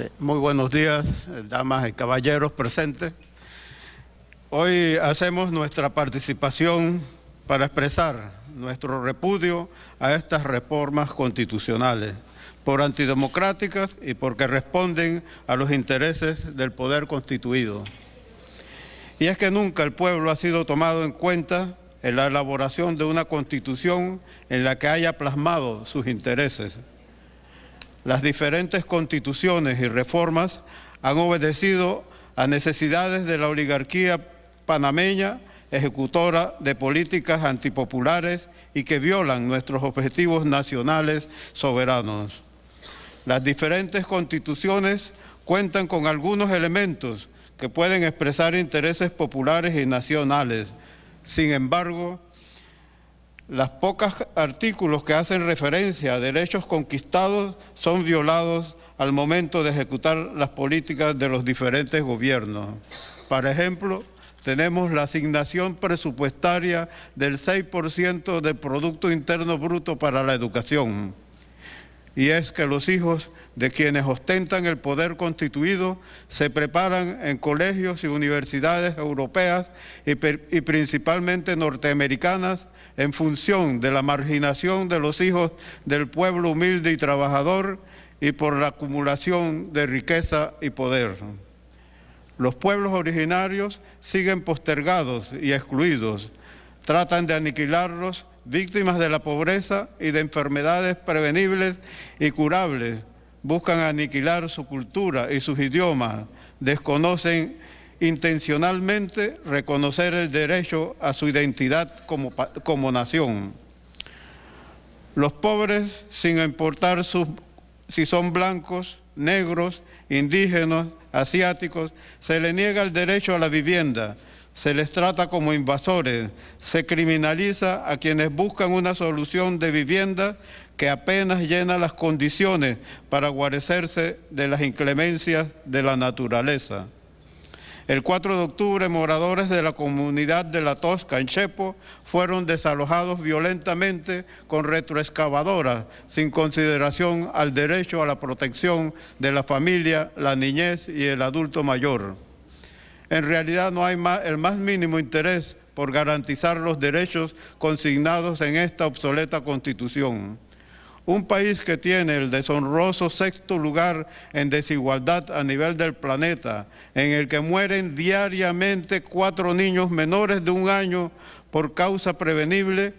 Eh, muy buenos días, eh, damas y caballeros presentes. Hoy hacemos nuestra participación para expresar nuestro repudio a estas reformas constitucionales por antidemocráticas y porque responden a los intereses del poder constituido. Y es que nunca el pueblo ha sido tomado en cuenta en la elaboración de una constitución en la que haya plasmado sus intereses las diferentes constituciones y reformas han obedecido a necesidades de la oligarquía panameña, ejecutora de políticas antipopulares y que violan nuestros objetivos nacionales soberanos. Las diferentes constituciones cuentan con algunos elementos que pueden expresar intereses populares y nacionales. Sin embargo, las pocas artículos que hacen referencia a derechos conquistados son violados al momento de ejecutar las políticas de los diferentes gobiernos. Por ejemplo, tenemos la asignación presupuestaria del 6% del Producto Interno Bruto para la educación. Y es que los hijos de quienes ostentan el poder constituido se preparan en colegios y universidades europeas y, y principalmente norteamericanas en función de la marginación de los hijos del pueblo humilde y trabajador y por la acumulación de riqueza y poder. Los pueblos originarios siguen postergados y excluidos. Tratan de aniquilarlos, víctimas de la pobreza y de enfermedades prevenibles y curables. Buscan aniquilar su cultura y sus idiomas. Desconocen intencionalmente reconocer el derecho a su identidad como, nación. Los pobres, sin importar si son blancos, negros, indígenas, asiáticos, se les niega el derecho a la vivienda, se les trata como invasores, se criminaliza a quienes buscan una solución de vivienda que apenas llena las condiciones para guarecerse de las inclemencias de la naturaleza. El 4 de octubre, moradores de la comunidad de La Tosca, en Chepo, fueron desalojados violentamente con retroexcavadoras, sin consideración al derecho a la protección de la familia, la niñez y el adulto mayor. En realidad no hay el más mínimo interés por garantizar los derechos consignados en esta obsoleta Constitución. Un país que tiene el deshonroso sexto lugar en desigualdad a nivel del planeta, en el que mueren diariamente cuatro niños menores de un año por causa prevenible,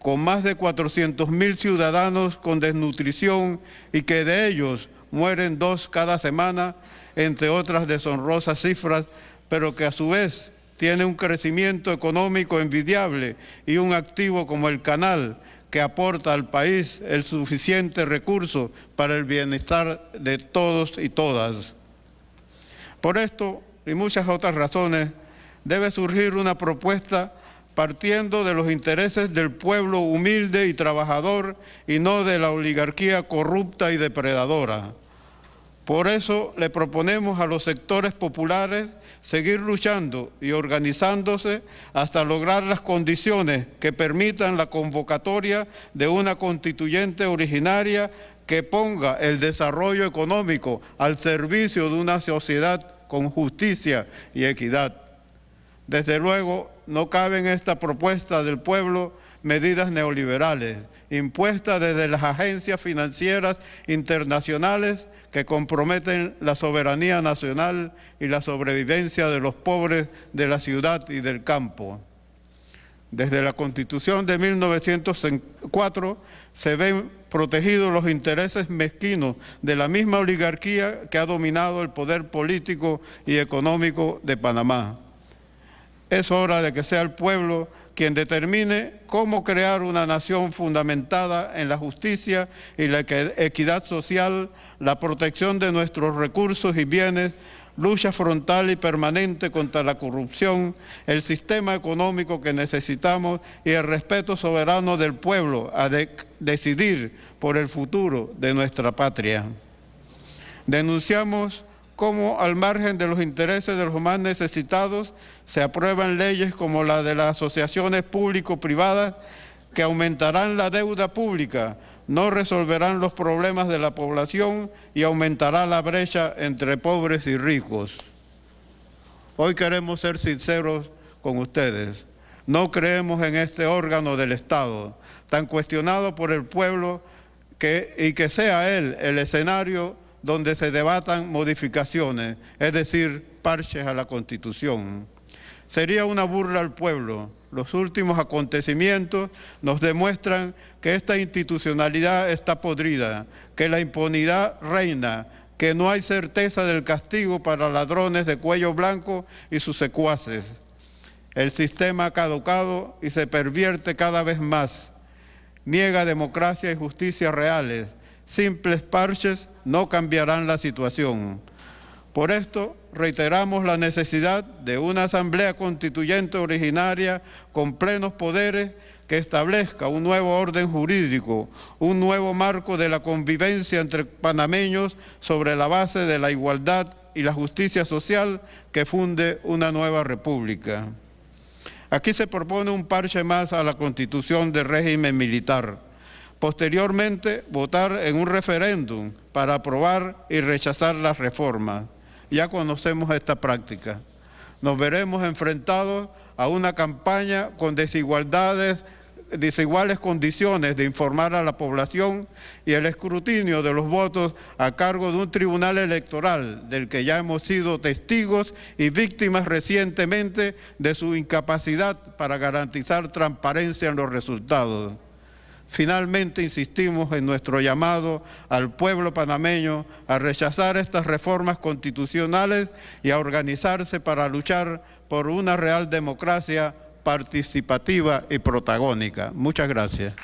con más de 400.000 ciudadanos con desnutrición y que de ellos mueren dos cada semana, entre otras deshonrosas cifras, pero que a su vez tiene un crecimiento económico envidiable y un activo como el canal, que aporta al país el suficiente recurso para el bienestar de todos y todas. Por esto y muchas otras razones, debe surgir una propuesta partiendo de los intereses del pueblo humilde y trabajador y no de la oligarquía corrupta y depredadora. Por eso le proponemos a los sectores populares seguir luchando y organizándose hasta lograr las condiciones que permitan la convocatoria de una constituyente originaria que ponga el desarrollo económico al servicio de una sociedad con justicia y equidad. Desde luego, no cabe en esta propuesta del pueblo medidas neoliberales impuestas desde las agencias financieras internacionales que comprometen la soberanía nacional y la sobrevivencia de los pobres de la ciudad y del campo. Desde la Constitución de 1904 se ven protegidos los intereses mezquinos de la misma oligarquía que ha dominado el poder político y económico de Panamá. Es hora de que sea el pueblo quien determine cómo crear una nación fundamentada en la justicia y la equidad social, la protección de nuestros recursos y bienes, lucha frontal y permanente contra la corrupción, el sistema económico que necesitamos y el respeto soberano del pueblo a decidir por el futuro de nuestra patria. Denunciamos cómo al margen de los intereses de los más necesitados se aprueban leyes como la de las asociaciones público-privadas que aumentarán la deuda pública, no resolverán los problemas de la población y aumentará la brecha entre pobres y ricos. Hoy queremos ser sinceros con ustedes. No creemos en este órgano del Estado, tan cuestionado por el pueblo, y que sea él el escenario donde se debatan modificaciones, es decir, parches a la Constitución. Sería una burla al pueblo. Los últimos acontecimientos nos demuestran que esta institucionalidad está podrida, que la impunidad reina, que no hay certeza del castigo para ladrones de cuello blanco y sus secuaces. El sistema ha caducado y se pervierte cada vez más. Niega democracia y justicia reales, simples parches no cambiarán la situación. Por esto reiteramos la necesidad de una asamblea constituyente originaria con plenos poderes que establezca un nuevo orden jurídico, un nuevo marco de la convivencia entre panameños sobre la base de la igualdad y la justicia social que funde una nueva república. Aquí se propone un parche más a la constitución de régimen militar posteriormente votar en un referéndum para aprobar y rechazar las reformas. Ya conocemos esta práctica. Nos veremos enfrentados a una campaña con desigualdades, desiguales condiciones de informar a la población y el escrutinio de los votos a cargo de un tribunal electoral del que ya hemos sido testigos y víctimas recientemente de su incapacidad para garantizar transparencia en los resultados. Finalmente insistimos en nuestro llamado al pueblo panameño a rechazar estas reformas constitucionales y a organizarse para luchar por una real democracia participativa y protagónica. Muchas gracias.